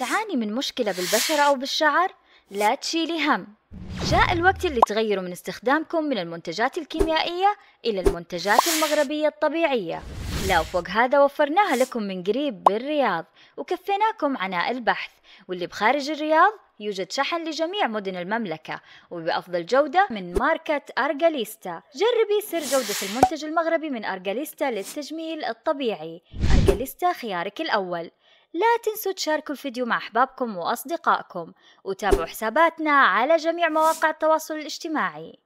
تعاني من مشكلة بالبشرة أو بالشعر؟ لا تشيلي هم جاء الوقت اللي تغيروا من استخدامكم من المنتجات الكيميائية إلى المنتجات المغربية الطبيعية لا وفوق هذا وفرناها لكم من قريب بالرياض وكفيناكم عناء البحث واللي بخارج الرياض يوجد شحن لجميع مدن المملكة وبأفضل جودة من ماركة أرجاليستا جربي سر جودة المنتج المغربي من أرجاليستا للتجميل الطبيعي أرجاليستا خيارك الأول لا تنسوا تشاركوا الفيديو مع أحبابكم وأصدقائكم وتابعوا حساباتنا على جميع مواقع التواصل الاجتماعي